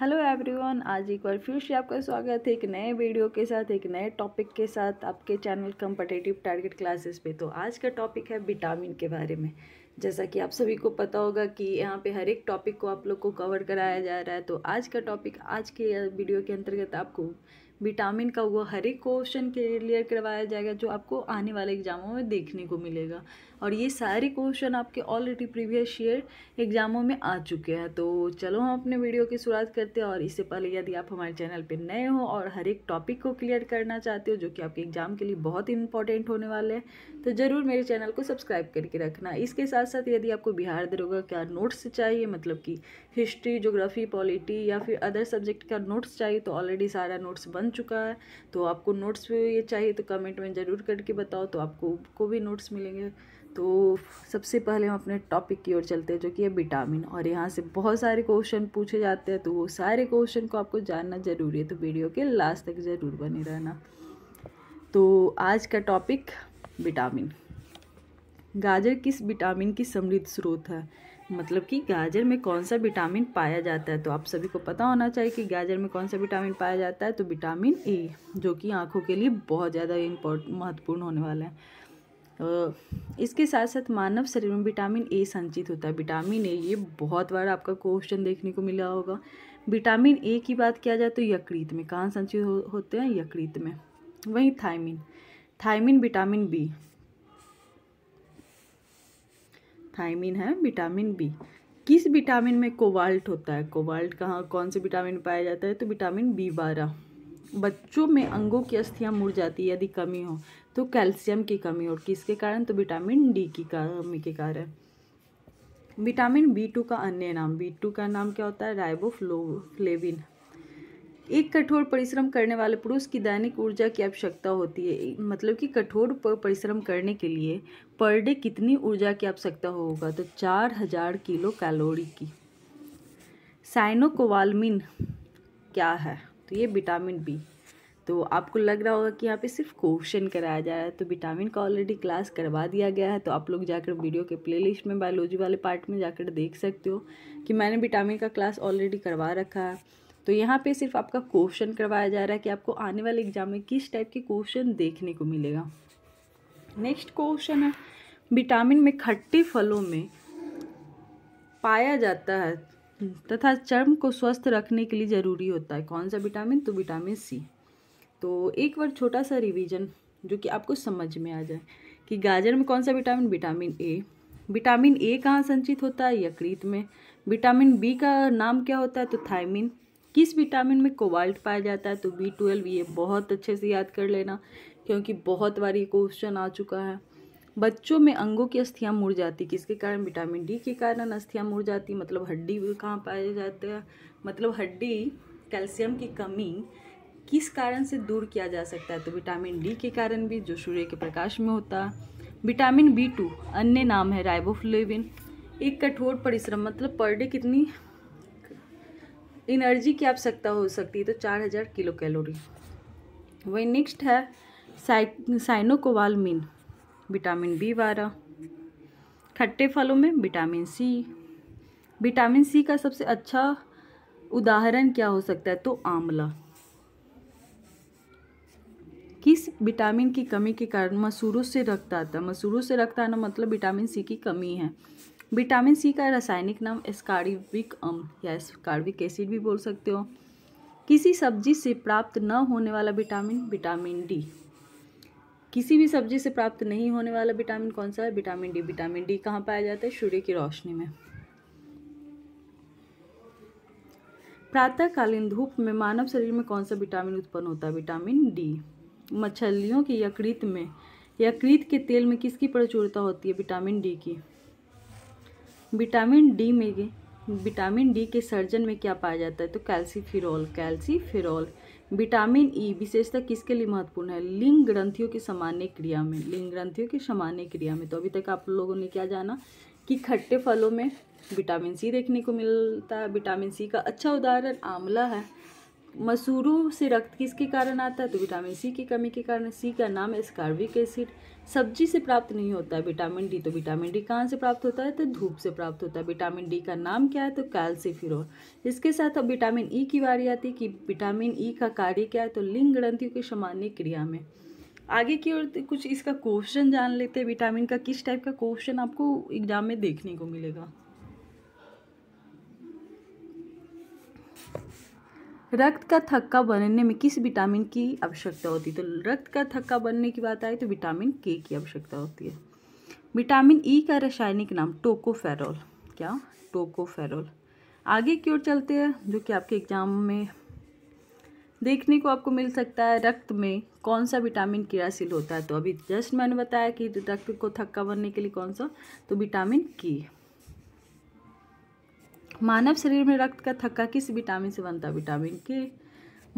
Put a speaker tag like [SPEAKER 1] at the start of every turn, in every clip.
[SPEAKER 1] hello everyone आज एक बार फिर से आपका स्वागत है एक नए वीडियो के साथ एक नए टॉपिक के साथ आपके चैनल कम्पटेटिव टारगेट क्लासेस पे तो आज का टॉपिक है विटामिन के बारे में जैसा कि आप सभी को पता होगा कि यहाँ पे हर एक टॉपिक को आप लोग को कवर कराया जा रहा है तो आज का टॉपिक आज के वीडियो के अंतर्गत आपको विटामिन का हुआ हर एक क्वेश्चन क्लियर करवाया जाएगा जो आपको आने वाले एग्ज़ामों में देखने को मिलेगा और ये सारे क्वेश्चन आपके ऑलरेडी प्रीवियस ईयर एग्ज़ामों में आ चुके हैं तो चलो हम अपने वीडियो की शुरुआत करते हैं और इससे पहले यदि आप हमारे चैनल पर नए हो और हर एक टॉपिक को क्लियर करना चाहते हो जो कि आपके एग्ज़ाम के लिए बहुत इंपॉर्टेंट होने वाले हैं तो ज़रूर मेरे चैनल को सब्सक्राइब करके रखना इसके साथ साथ यदि आपको बिहार दरोगा क्या नोट्स चाहिए मतलब कि हिस्ट्री जोग्राफी पॉलिटी या फिर अदर सब्जेक्ट का नोट्स चाहिए तो ऑलरेडी सारा नोट्स बन चुका है तो आपको नोट्स भी ये चाहिए तो कमेंट में ज़रूर करके बताओ तो आपको को भी नोट्स मिलेंगे तो सबसे पहले हम अपने टॉपिक की ओर चलते हैं जो कि है विटामिन और यहाँ से बहुत सारे क्वेश्चन पूछे जाते हैं तो वो सारे क्वेश्चन को आपको जानना ज़रूरी है तो वीडियो के लास्ट तक ज़रूर बने रहना तो आज का टॉपिक विटामिन गाजर किस विटामिन की समृद्ध स्रोत है मतलब कि गाजर में कौन सा विटामिन पाया जाता है तो आप सभी को पता होना चाहिए कि गाजर में कौन सा विटामिन पाया जाता है तो विटामिन ए जो कि आँखों के लिए बहुत ज़्यादा इम्पोर्ट महत्वपूर्ण होने वाला है इसके साथ साथ मानव शरीर में विटामिन ए संचित होता है विटामिन ए ये बहुत बार आपका क्वेश्चन देखने को मिला होगा विटामिन ए की बात किया जाए तो यकृत में कहाँ संचित हो, होते हैं यकृत में वहीं thiamine thiamine vitamin B thiamine है विटामिन बी किस विटामिन में कोवाल्ट होता है कोवाल्ट कहाँ कौन से विटामिन पाया जाता है तो विटामिन बी बारह बच्चों में अंगों की अस्थियाँ मुड़ जाती है यदि कमी हो तो कैल्शियम की कमी और किसके कारण तो विटामिन डी की कमी के कारण विटामिन बी टू का अन्य नाम बी टू का नाम क्या होता है राइबोफ्लो फ्लेविन एक कठोर परिश्रम करने वाले पुरुष की दैनिक ऊर्जा की आवश्यकता होती है मतलब कि कठोर परिश्रम करने के लिए पर डे कितनी ऊर्जा की आवश्यकता होगा तो चार हजार किलो कैलोरी की साइनोकोवालमिन क्या है तो ये विटामिन बी तो आपको लग रहा होगा कि यहाँ पे सिर्फ क्वेश्चन कराया जा रहा है तो विटामिन का ऑलरेडी क्लास करवा दिया गया है तो आप लोग जाकर वीडियो के प्लेलिस्ट में बायोलॉजी वाले पार्ट में जाकर देख सकते हो कि मैंने विटामिन का क्लास ऑलरेडी करवा रखा है तो यहाँ पे सिर्फ आपका क्वेश्चन करवाया जा रहा है कि आपको आने वाले एग्जाम में किस टाइप के क्वेश्चन देखने को मिलेगा नेक्स्ट क्वेश्चन है विटामिन में खट्टे फलों में पाया जाता है तथा चर्म को स्वस्थ रखने के लिए ज़रूरी होता है कौन सा विटामिन तो विटामिन सी तो एक बार छोटा सा रिवीजन जो कि आपको समझ में आ जाए कि गाजर में कौन सा vitamin vitamin A vitamin A कहाँ संचित होता है यकृत में विटामिन बी का नाम क्या होता है तो थायमिन किस विटामिन में कोबाल्ट पाया जाता है तो बी ट्वेल्व ये बहुत अच्छे से याद कर लेना क्योंकि बहुत बार ये क्वेश्चन आ चुका है बच्चों में अंगों की अस्थियाँ मुड़ जाती किसके कारण विटामिन डी के कारण अस्थियाँ मुड़ जाती मतलब हड्डी कहाँ पाए जाते हैं मतलब हड्डी कैल्शियम की कमी किस कारण से दूर किया जा सकता है तो विटामिन डी के कारण भी जो सूर्य के प्रकाश में होता है विटामिन बी टू अन्य नाम है राइबोफ्लेविन एक कठोर परिश्रम मतलब पर डे कितनी एनर्जी की आवश्यकता हो सकती है तो चार हज़ार किलो कैलोरी वही नेक्स्ट है साइ साइनोकोवालमिन विटामिन बी बारह खट्टे फलों में विटामिन सी विटामिन सी का सबसे अच्छा उदाहरण क्या हो सकता है तो आंवला किस विटामिन की कमी के कारण मसूरों से रक्त आता है मसूरों से रक्त आना मतलब विटामिन सी की कमी है विटामिन सी का रासायनिक नाम एस्कार्बिक अम या एस्कार्बिक एसिड भी बोल सकते हो किसी सब्जी से प्राप्त न होने वाला विटामिन विटामिन डी किसी भी सब्जी से प्राप्त नहीं होने वाला विटामिन कौन सा है विटामिन डी विटामिन डी कहाँ पाया जाता है सूर्य की रोशनी में प्रातःकालीन धूप में मानव शरीर में कौन सा विटामिन उत्पन्न होता है विटामिन डी मछलियों के यकृत में यकृत के तेल में किसकी प्रचुरता होती है विटामिन डी की विटामिन डी में विटामिन डी के सर्जन में क्या पाया जाता है तो कैल्सीफिरॉल कैल्सीफिरॉल विटामिन ई e, विशेषता किसके लिए महत्वपूर्ण है लिंग ग्रंथियों की सामान्य क्रिया में लिंग ग्रंथियों की सामान्य क्रिया में तो अभी तक आप लोगों ने क्या जाना कि खट्टे फलों में विटामिन सी देखने को मिलता है विटामिन सी का अच्छा उदाहरण आंवला है मसूरों से रक्त किसके कारण आता है तो विटामिन सी की कमी के कारण सी का नाम है स्कार्विक एसिड सब्जी से प्राप्त नहीं होता है विटामिन डी तो विटामिन डी कहाँ से प्राप्त होता है तो धूप से प्राप्त होता है विटामिन डी का नाम क्या है तो कैल्सीफिरोल इसके साथ अब विटामिन ई e की बारी आती है कि विटामिन ई e का कार्य क्या है तो लिंग ग्रंथियों के सामान्य क्रिया में आगे की ओर कुछ इसका क्वेश्चन जान लेते हैं विटामिन का किस टाइप का क्वेश्चन आपको एग्जाम में देखने को मिलेगा रक्त का थक्का बनने में किस विटामिन की आवश्यकता होती है तो रक्त का थक्का बनने की बात आई तो विटामिन के की आवश्यकता होती है विटामिन ई e का रासायनिक नाम टोकोफेरोल क्या टोकोफेरोल आगे की ओर चलते हैं जो कि आपके एग्जाम में देखने को आपको मिल सकता है रक्त में कौन सा विटामिन क्रियाशील होता है तो अभी जस्ट मैंने बताया कि रक्त को थक्का बनने के लिए कौन सा तो विटामिन की मानव शरीर में रक्त का थक्का किस विटामिन से बनता है विटामिन के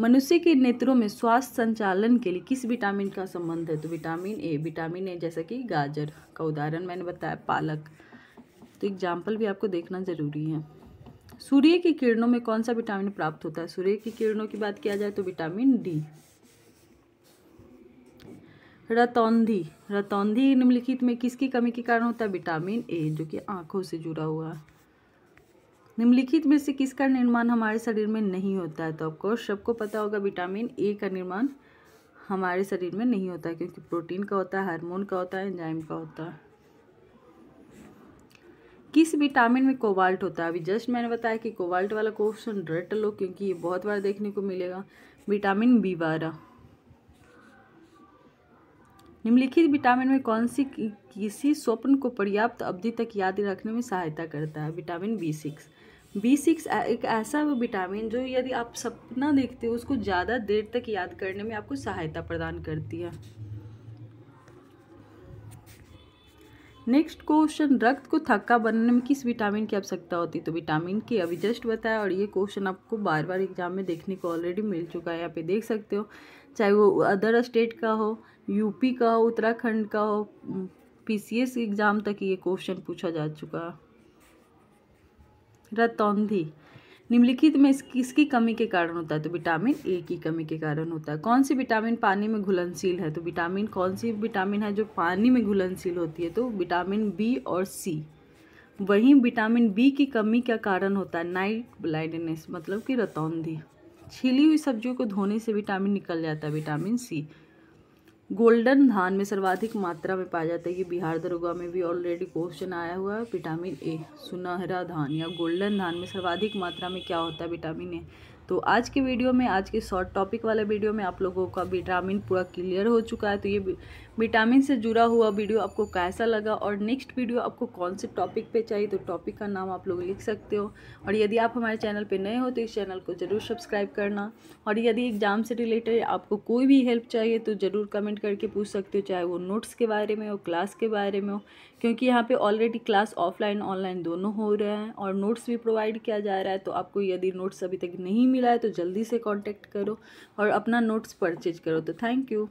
[SPEAKER 1] मनुष्य के नेत्रों में स्वास्थ्य संचालन के लिए किस विटामिन का संबंध है तो विटामिन ए विटामिन ए जैसा कि गाजर का उदाहरण मैंने बताया पालक तो एग्जाम्पल भी आपको देखना ज़रूरी है सूर्य की किरणों में कौन सा विटामिन प्राप्त होता है सूर्य की किरणों की बात किया जाए तो विटामिन डी रतौंधी रतौंधी निम्नलिखित में किसकी कमी के कारण होता है विटामिन ए जो कि आंखों से जुड़ा हुआ है निम्नलिखित में से किसका निर्माण हमारे शरीर में नहीं होता है तो आपको सबको पता होगा विटामिन ए का निर्माण हमारे शरीर में नहीं होता है क्योंकि प्रोटीन का होता है हार्मोन का होता है एंजाइम का होता है किस विटामिन में कोबाल्ट होता है अभी जस्ट मैंने बताया कि कोबाल्ट वाला क्वेश्चन रेट लो क्योंकि ये बहुत बार देखने को मिलेगा विटामिन बी बारह निम्नलिखित विटामिन में कौन सी किसी स्वप्न को पर्याप्त अवधि तक याद रखने में सहायता करता है vitamin B six B six एक ऐसा विटामिन जो यदि आप सपना देखते हो उसको ज़्यादा देर तक याद करने में आपको सहायता प्रदान करती है नेक्स्ट क्वेश्चन रक्त को थक्का बनने में किस विटामिन की आवश्यकता होती है तो विटामिन के अभी जस्ट बताया और ये क्वेश्चन आपको बार बार एग्जाम में देखने को ऑलरेडी मिल चुका है यहाँ पे देख सकते हो चाहे वो अदर स्टेट का हो यूपी का हो उत्तराखंड का हो पीसीएस एग्ज़ाम तक ये क्वेश्चन पूछा जा चुका है रतौंधी निम्नलिखित में इस किसकी कमी के कारण होता है तो विटामिन ए की कमी के कारण होता है कौन सी विटामिन पानी में घुलनशील है तो विटामिन कौन सी विटामिन है जो पानी में घुलनशील होती है तो विटामिन बी और सी वहीं विटामिन बी की कमी का कारण होता है नाइट ब्लाइंडनेस मतलब कि रतौंधी छीली हुई सब्जियों को धोने से विटामिन निकल जाता है विटामिन सी गोल्डन धान में सर्वाधिक मात्रा में पाया जाता है ये बिहार दरोगा में भी ऑलरेडी क्वेश्चन आया हुआ है विटामिन ए सुनहरा धान या गोल्डन धान में सर्वाधिक मात्रा में क्या होता है विटामिन ए तो आज के वीडियो में आज के शॉर्ट टॉपिक वाला वीडियो में आप लोगों का विटामिन पूरा क्लियर हो चुका है तो ये विटामिन से जुड़ा हुआ वीडियो आपको कैसा लगा और नेक्स्ट वीडियो आपको कौन से टॉपिक पे चाहिए तो टॉपिक का नाम आप लोग लिख सकते हो और यदि आप हमारे चैनल पर नए हो तो इस चैनल को ज़रूर सब्सक्राइब करना और यदि एग्ज़ाम से रिलेटेड आपको कोई भी हेल्प चाहिए तो ज़रूर कमेंट करके पूछ सकते हो चाहे वो नोट्स के बारे में हो क्लास के बारे में हो क्योंकि यहाँ पर ऑलरेडी क्लास ऑफलाइन ऑनलाइन दोनों हो रहे हैं और नोट्स भी प्रोवाइड किया जा रहा है तो आपको यदि नोट्स अभी तक नहीं मिल मिला आए तो जल्दी से कॉन्टैक्ट करो और अपना नोट्स परचेज करो तो थैंक यू